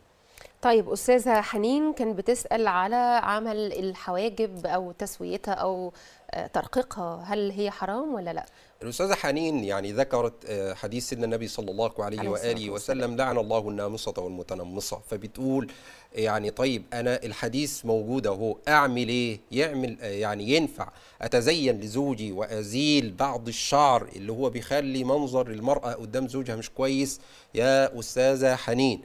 طيب استاذه حنين كان بتسال على عمل الحواجب او تسويتها او آه، ترقيقها هل هي حرام ولا لا الأستاذة حنين يعني ذكرت آه، حديث سيدنا النبي صلى الله عليه وآله وسلم لعن الله النامصة والمتنمصة فبتقول يعني طيب أنا الحديث موجود أهو أعمل إيه؟ يعمل آه، يعني ينفع أتزين لزوجي وأزيل بعض الشعر اللي هو بيخلي منظر المرأة قدام زوجها مش كويس يا أستاذة حنين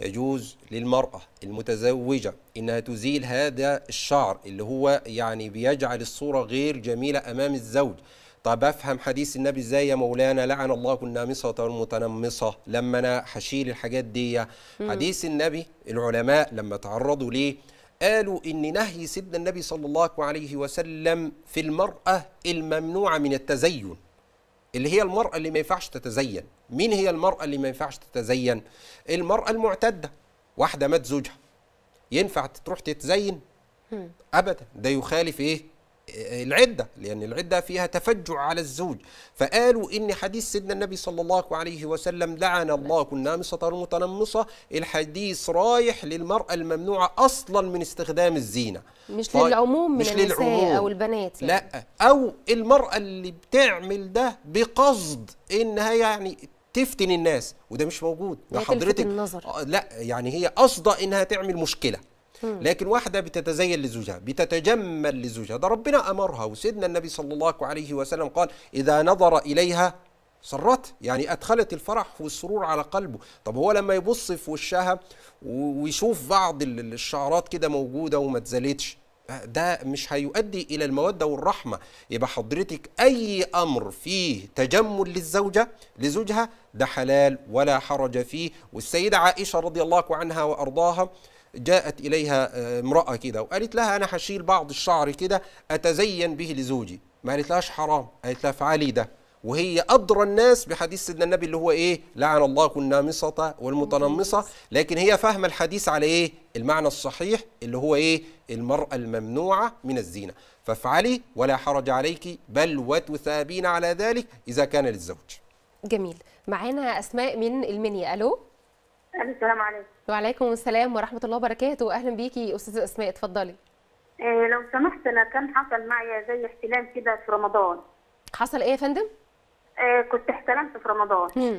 يجوز للمرأة المتزوجة إنها تزيل هذا الشعر اللي هو يعني بيجعل الصورة غير جميلة أمام الزوج طب افهم حديث النبي ازاي يا مولانا لعن الله النامصه والمتنمصه لما انا هشيل الحاجات دي حديث النبي العلماء لما تعرضوا ليه قالوا ان نهي سيدنا النبي صلى الله عليه وسلم في المراه الممنوعه من التزين اللي هي المراه اللي ما ينفعش تتزين مين هي المراه اللي ما ينفعش تتزين المراه المعتده واحده مات زوجها ينفع تروح تتزين ابدا ده يخالف ايه العدة لأن العدة فيها تفجع على الزوج فقالوا إن حديث سيدنا النبي صلى الله عليه وسلم لعن الله النامصة المتنمصة الحديث رايح للمرأة الممنوعة أصلا من استخدام الزينة مش ف... طيب، للعموم مش من النساء للعموم. أو البنات يعني. لا أو المرأة اللي بتعمل ده بقصد إنها يعني تفتن الناس وده مش موجود حضرتك النظر. آه، لا يعني هي قصده انها تعمل مشكله لكن واحدة بتتزين لزوجها بتتجمل لزوجها ده ربنا أمرها وسيدنا النبي صلى الله عليه وسلم قال إذا نظر إليها سرت يعني أدخلت الفرح والسرور على قلبه طب هو لما يبص في وشها ويشوف بعض الشعرات كده موجودة وما اتزالتش ده مش هيؤدي الى الموده والرحمه يبقى حضرتك اي امر فيه تجمل للزوجه لزوجها ده حلال ولا حرج فيه والسيده عائشه رضي الله عنها وارضاها جاءت إليها آه، امرأة كده وقالت لها أنا هشيل بعض الشعر كده أتزين به لزوجي ما قالت لهاش حرام قالت لها فعلي ده وهي أدرى الناس بحديث سيدنا النبي اللي هو إيه لعن الله النامصة والمتنمصة لكن هي فاهمة الحديث على إيه المعنى الصحيح اللي هو إيه المرأة الممنوعة من الزينة فافعلي ولا حرج عليك بل وتثابين على ذلك إذا كان للزوج جميل معانا أسماء من المنيا ألو السلام عليكم وعليكم السلام ورحمه الله وبركاته اهلا بيكي استاذه اسماء اتفضلي إيه لو سمحت انا كان حصل معايا زي احتلال كده في رمضان حصل ايه يا فندم إيه كنت احتلمت في رمضان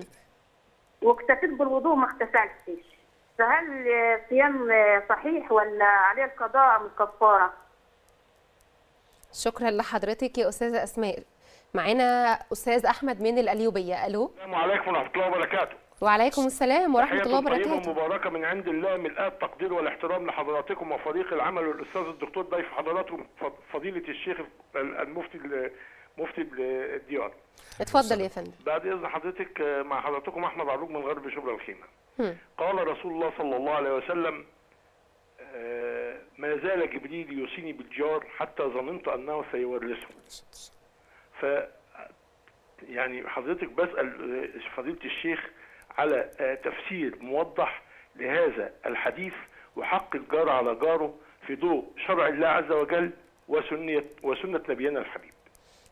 واكتفيت بالوضوء ما اختفلتش فهل صيام صحيح ولا عليه القضاء ام الكفاره شكرا لحضرتك يا استاذه اسماء معانا استاذ احمد من القليوبيه الو السلام عليكم ورحمه الله وبركاته وعليكم السلام ورحمه الله وبركاته تحيه مباركه من عند الله الآب التقدير والاحترام لحضراتكم وفريق العمل والاستاذ الدكتور ضيف حضراتكم فضيله الشيخ المفتي مفتي الديار اتفضل يا فندم بعد اذن حضرتك مع حضراتكم احمد عروق من غرب شبرا الخيمه قال رسول الله صلى الله عليه وسلم آه، ما زال جبريل يوصيني بالجار حتى ظننت انه سيورثه ف يعني حضرتك بسال آه، فضيله الشيخ على آه، تفسير موضح لهذا الحديث وحق الجار على جاره في ضوء شرع الله عز وجل وسنة وسنة نبينا الحبيب.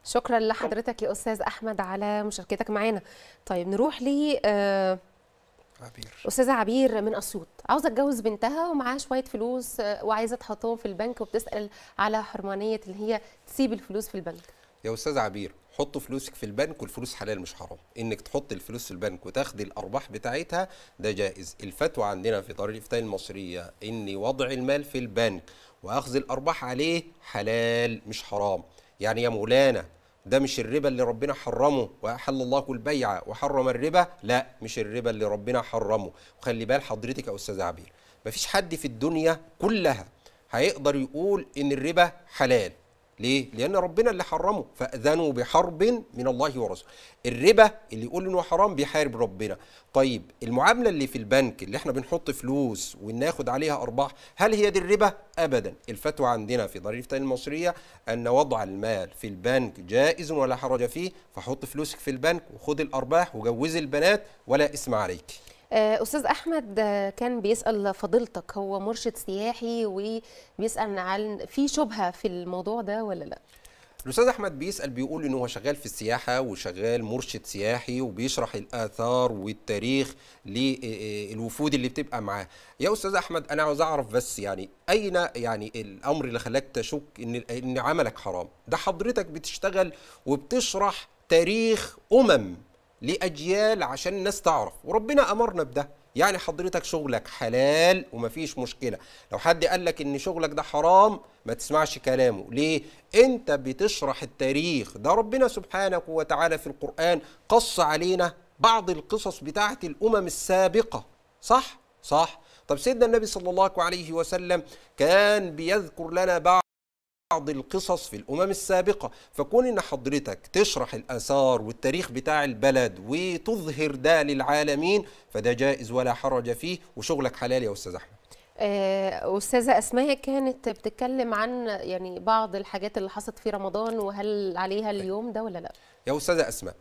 شكرا لحضرتك يا استاذ احمد على مشاركتك معانا. طيب نروح ل آه، عبير استاذه عبير من اسيوط عاوزه اتجوز بنتها ومعاها شويه فلوس آه، وعايزه تحطهم في البنك وبتسال على حرمانيه اللي هي تسيب الفلوس في البنك. يا استاذ عبير حط فلوسك في البنك والفلوس حلال مش حرام انك تحط الفلوس في البنك وتاخد الارباح بتاعتها ده جائز الفتوى عندنا في دار الافتاء المصريه ان وضع المال في البنك واخذ الارباح عليه حلال مش حرام يعني يا مولانا ده مش الربا اللي ربنا حرمه واحل الله كل بيعه وحرم الربا لا مش الربا اللي ربنا حرمه وخلي بال حضرتك يا استاذ عبير مفيش حد في الدنيا كلها هيقدر يقول ان الربا حلال ليه؟ لأن ربنا اللي حرمه فأذنوا بحرب من الله ورسوله الربا اللي يقول إنه حرام بيحارب ربنا طيب المعاملة اللي في البنك اللي احنا بنحط فلوس وناخد عليها أرباح هل هي دي الربا؟ أبدا الفتوى عندنا في ضريبة المصرية أن وضع المال في البنك جائز ولا حرج فيه فحط فلوسك في البنك وخد الأرباح وجوز البنات ولا اسم عليك آه، استاذ احمد آه، كان بيسال فضيلتك هو مرشد سياحي وبيسال عن في شبهه في الموضوع ده ولا لا الاستاذ احمد بيسال بيقول ان هو شغال في السياحه وشغال مرشد سياحي وبيشرح الاثار والتاريخ للوفود آه، اللي بتبقى معاه يا استاذ احمد انا عاوز اعرف بس يعني اين يعني الامر اللي خلاك تشك ان ان عملك حرام ده حضرتك بتشتغل وبتشرح تاريخ امم لأجيال عشان الناس تعرف وربنا أمرنا بده يعني حضرتك شغلك حلال ومفيش مشكلة لو حد قال لك ان شغلك ده حرام ما تسمعش كلامه ليه انت بتشرح التاريخ ده ربنا سبحانه وتعالى في القرآن قص علينا بعض القصص بتاعة الأمم السابقة صح؟ صح طب سيدنا النبي صلى الله عليه وسلم كان بيذكر لنا بعض بعض القصص في الأمم السابقة فكون إن حضرتك تشرح الآثار والتاريخ بتاع البلد وتظهر ده للعالمين فده جائز ولا حرج فيه وشغلك حلال يا أستاذ أحمد آه، استاذه اسماء كانت بتتكلم عن يعني بعض الحاجات اللي حصلت في رمضان وهل عليها طيب. اليوم ده ولا لا يا استاذه اسماء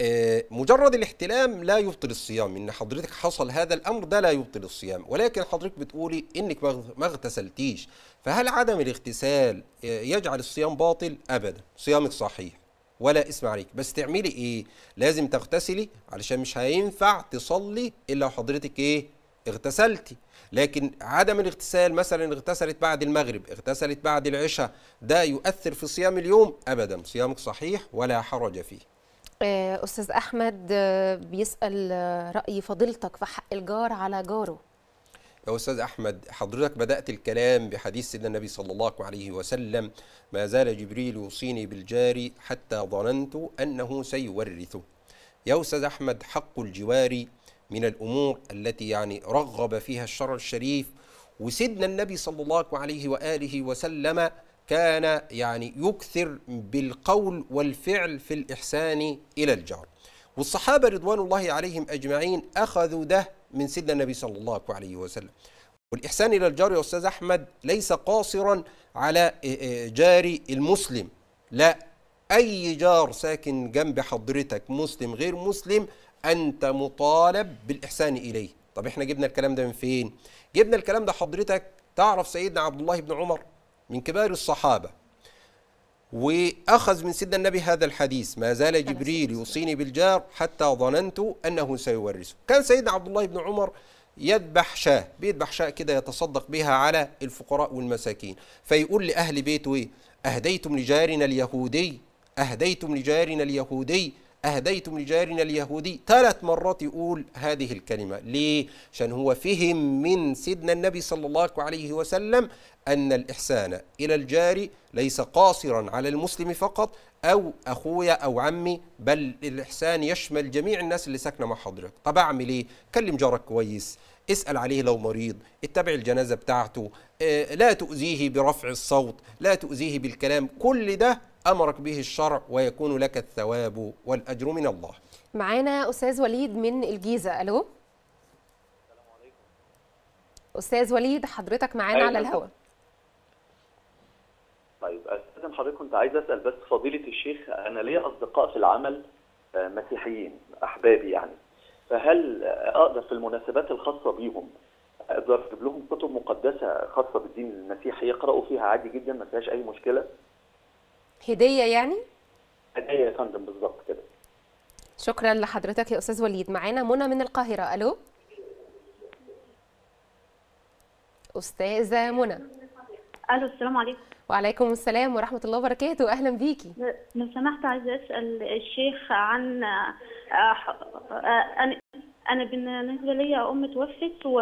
آه، مجرد الاحتلام لا يبطل الصيام ان حضرتك حصل هذا الامر ده لا يبطل الصيام ولكن حضرتك بتقولي انك ما اغتسلتيش فهل عدم الاغتسال آه، يجعل الصيام باطل ابدا صيامك صحيح ولا اسم عليك بس تعملي ايه لازم تغتسلي علشان مش هينفع تصلي الا حضرتك ايه اغتسلتي لكن عدم الاغتسال مثلا اغتسلت بعد المغرب اغتسلت بعد العشاء ده يؤثر في صيام اليوم ابدا صيامك صحيح ولا حرج فيه أستاذ أحمد بيسأل رأي فضيلتك في حق الجار على جاره يا أستاذ أحمد حضرتك بدأت الكلام بحديث سيدنا النبي صلى الله عليه وسلم ما زال جبريل يوصيني بالجار حتى ظننت أنه سيورثه يا أستاذ أحمد حق الجوار من الأمور التي يعني رغب فيها الشرع الشريف وسيدنا النبي صلى الله عليه وآله وسلم كان يعني يكثر بالقول والفعل في الإحسان إلى الجار والصحابة رضوان الله عليهم أجمعين أخذوا ده من سيدنا النبي صلى الله عليه وسلم والإحسان إلى الجار يا أستاذ أحمد ليس قاصرا على آه، آه، جاري المسلم لا أي جار ساكن جنب حضرتك مسلم غير مسلم أنت مطالب بالإحسان إليه طب إحنا جبنا الكلام ده من فين؟ جبنا الكلام ده حضرتك تعرف سيدنا عبد الله بن عمر من كبار الصحابة وأخذ من سيدنا النبي هذا الحديث ما زال جبريل يوصيني بالجار حتى ظننت أنه سيورثه كان سيدنا عبد الله بن عمر يذبح شاة بيذبح شاة كده يتصدق بها على الفقراء والمساكين فيقول لأهل بيته إيه أهديتم لجارنا اليهودي أهديتم لجارنا اليهودي أهديتم لجارنا اليهودي ثلاث مرات يقول هذه الكلمة ليه؟ عشان هو فهم من سيدنا النبي صلى الله عليه وسلم أن الإحسان إلى الجار ليس قاصرا على المسلم فقط أو أخويا أو عمي بل الإحسان يشمل جميع الناس اللي ساكنة مع حضرتك طب أعمل إيه؟ كلم جارك كويس اسأل عليه لو مريض اتبع الجنازة بتاعته آه، لا تؤذيه برفع الصوت لا تؤذيه بالكلام كل ده أمرك به الشرع ويكون لك الثواب والأجر من الله معانا أستاذ وليد من الجيزة ألو أستاذ وليد حضرتك معانا أيوة. على الهواء طيب استاذن حضرتك كنت عايز اسال بس فضيله الشيخ انا ليا اصدقاء في العمل آه، مسيحيين احبابي يعني فهل اقدر في المناسبات الخاصه بيهم اقدر اجيب لهم كتب مقدسه خاصه بالدين المسيحي يقراوا فيها عادي جدا ما فيهاش اي مشكله هديه يعني هديه يا فندم بالظبط كده شكرا لحضرتك يا استاذ وليد معانا منى من القاهره الو استاذه منى الو السلام عليكم وعليكم السلام ورحمة الله وبركاته أهلا بيكي لو سمحت عايزة أسأل الشيخ عن آه، آه، أنا أنا بالنسبة لي أم توفت و...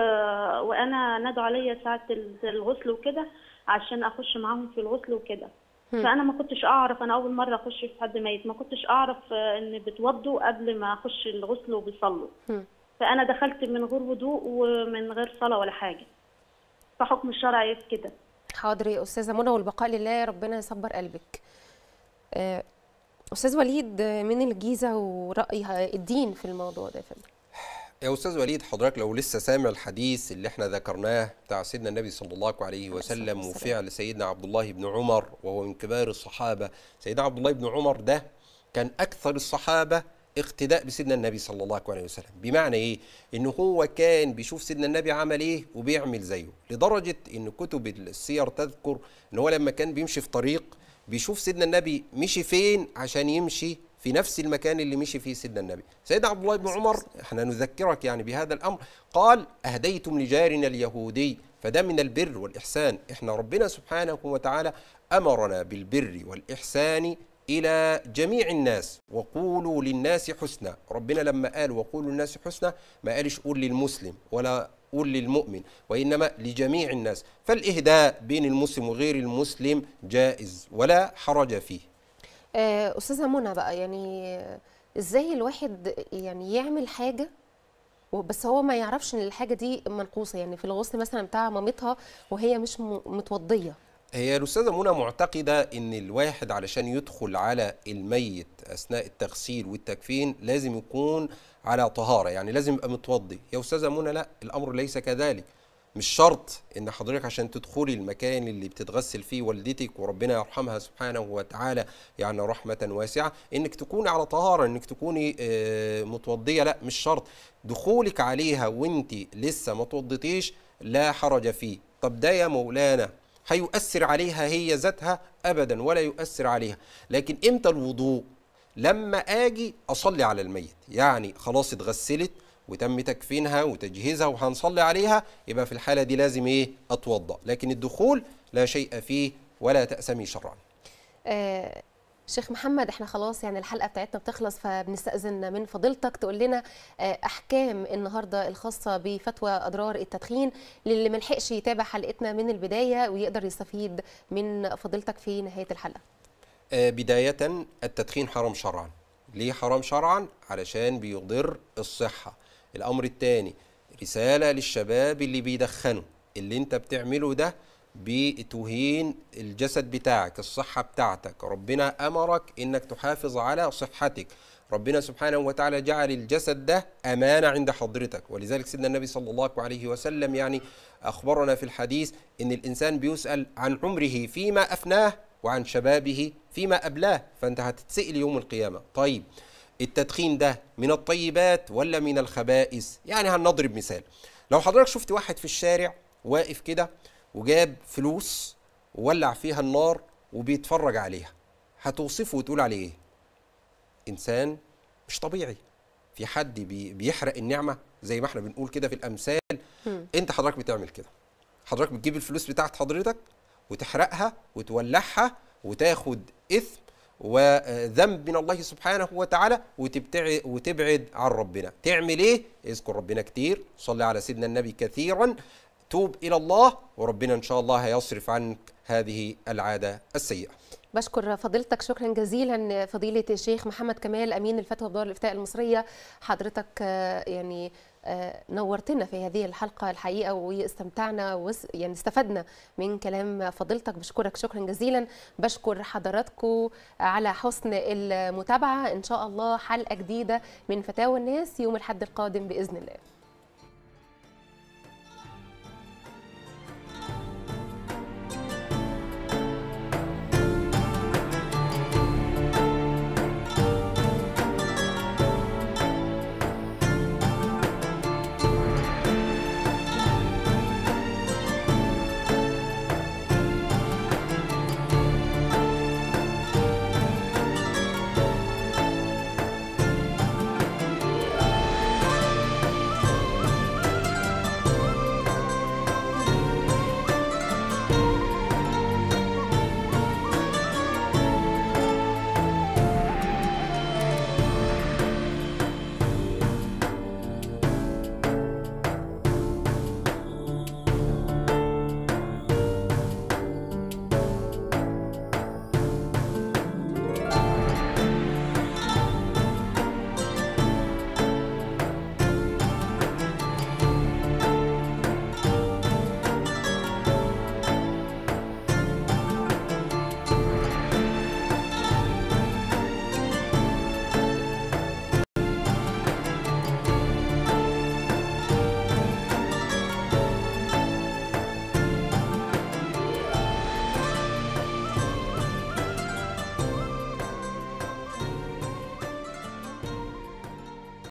وأنا نادوا عليا ساعة الغسل وكده عشان أخش معاهم في الغسل وكده فانا ما كنتش اعرف انا اول مره اخش في حد ميت ما كنتش اعرف ان بتوضوا قبل ما اخش الغسل وبيصلوا فانا دخلت من غير وضوء ومن غير صلاه ولا حاجه فحكم الشرع ايه كده حاضر يا استاذه منى والبقاء لله ربنا يصبر قلبك آه، استاذ وليد من الجيزه وراي الدين في الموضوع ده فندم يا استاذ وليد حضرتك لو لسه سامع الحديث اللي احنا ذكرناه بتاع سيدنا النبي صلى الله عليه وسلم وفعل سيدنا عبد الله بن عمر وهو من كبار الصحابه سيدنا عبد الله بن عمر ده كان اكثر الصحابه اقتداء بسيدنا النبي صلى الله عليه وسلم بمعنى ايه ان هو كان بيشوف سيدنا النبي عمل ايه وبيعمل زيه لدرجه ان كتب السير تذكر ان هو لما كان بيمشي في طريق بيشوف سيدنا النبي مشي فين عشان يمشي في نفس المكان اللي مشي فيه سيدنا النبي سيدنا عبد الله بن عمر احنا نذكرك يعني بهذا الامر قال اهديتم لجارنا اليهودي فده من البر والاحسان احنا ربنا سبحانه وتعالى امرنا بالبر والاحسان إلى جميع الناس وقولوا للناس حسنا ربنا لما قال وقولوا للناس حسنا ما قالش قول للمسلم ولا قول للمؤمن وإنما لجميع الناس فالإهداء بين المسلم وغير المسلم جائز ولا حرج فيه آه، أستاذة منى بقى يعني إزاي الواحد يعني يعمل حاجة بس هو ما يعرفش ان الحاجه دي منقوصه يعني في الغسل مثلا بتاع مامتها وهي مش متوضيه هي الأستاذة منى معتقدة أن الواحد علشان يدخل على الميت أثناء التغسيل والتكفين لازم يكون على طهارة يعني لازم يبقى متوضي يا أستاذة منى لا الأمر ليس كذلك مش شرط ان حضرتك عشان تدخلي المكان اللي بتتغسل فيه والدتك وربنا يرحمها سبحانه وتعالى يعني رحمه واسعه انك تكوني على طهاره انك تكوني آه، متوضيه لا مش شرط دخولك عليها وانت لسه ما توضيتيش لا حرج فيه طب ده يا مولانا هيؤثر عليها هي ذاتها ابدا ولا يؤثر عليها لكن امتى الوضوء لما اجي اصلي على الميت يعني خلاص اتغسلت وتم تكفينها وتجهيزها وهنصلي عليها يبقى في الحاله دي لازم ايه اتوضا لكن الدخول لا شيء فيه ولا تاسمي شرعا آه، شيخ محمد احنا خلاص يعني الحلقه بتاعتنا بتخلص فبنستاذن من فضيلتك تقول لنا آه، احكام النهارده الخاصه بفتوى اضرار التدخين للي ما لحقش يتابع حلقتنا من البدايه ويقدر يستفيد من فضيلتك في نهايه الحلقه. آه، بدايه التدخين حرام شرعا. ليه حرام شرعا؟ علشان بيضر الصحه. الامر الثاني رساله للشباب اللي بيدخنوا اللي انت بتعمله ده بتهين الجسد بتاعك الصحة بتاعتك ربنا أمرك إنك تحافظ على صحتك ربنا سبحانه وتعالى جعل الجسد ده أمانة عند حضرتك ولذلك سيدنا النبي صلى الله عليه وسلم يعني أخبرنا في الحديث إن الإنسان بيسأل عن عمره فيما أفناه وعن شبابه فيما أبلاه فأنت هتتسئل يوم القيامة طيب التدخين ده من الطيبات ولا من الخبائث يعني هنضرب مثال لو حضرتك شفت واحد في الشارع واقف كده وجاب فلوس وولع فيها النار وبيتفرج عليها هتوصفه وتقول عليه ايه انسان مش طبيعي في حد بيحرق النعمه زي ما احنا بنقول كده في الامثال م. انت حضرتك بتعمل كده حضرتك بتجيب الفلوس بتاعت حضرتك وتحرقها وتولعها وتاخد اثم وذنب من الله سبحانه وتعالى وتبتعد وتبعد عن ربنا تعمل ايه اذكر ربنا كتير صلي على سيدنا النبي كثيرا توب الى الله وربنا ان شاء الله هيصرف عنك هذه العاده السيئه بشكر فضيلتك شكرا جزيلا فضيله الشيخ محمد كمال امين الفتوى بدور الافتاء المصريه حضرتك آه، يعني آه، نورتنا في هذه الحلقه الحقيقه واستمتعنا يعني استفدنا من كلام فضيلتك بشكرك شكرا جزيلا بشكر حضراتكم على حسن المتابعه ان شاء الله حلقه جديده من فتاوى الناس يوم الاحد القادم باذن الله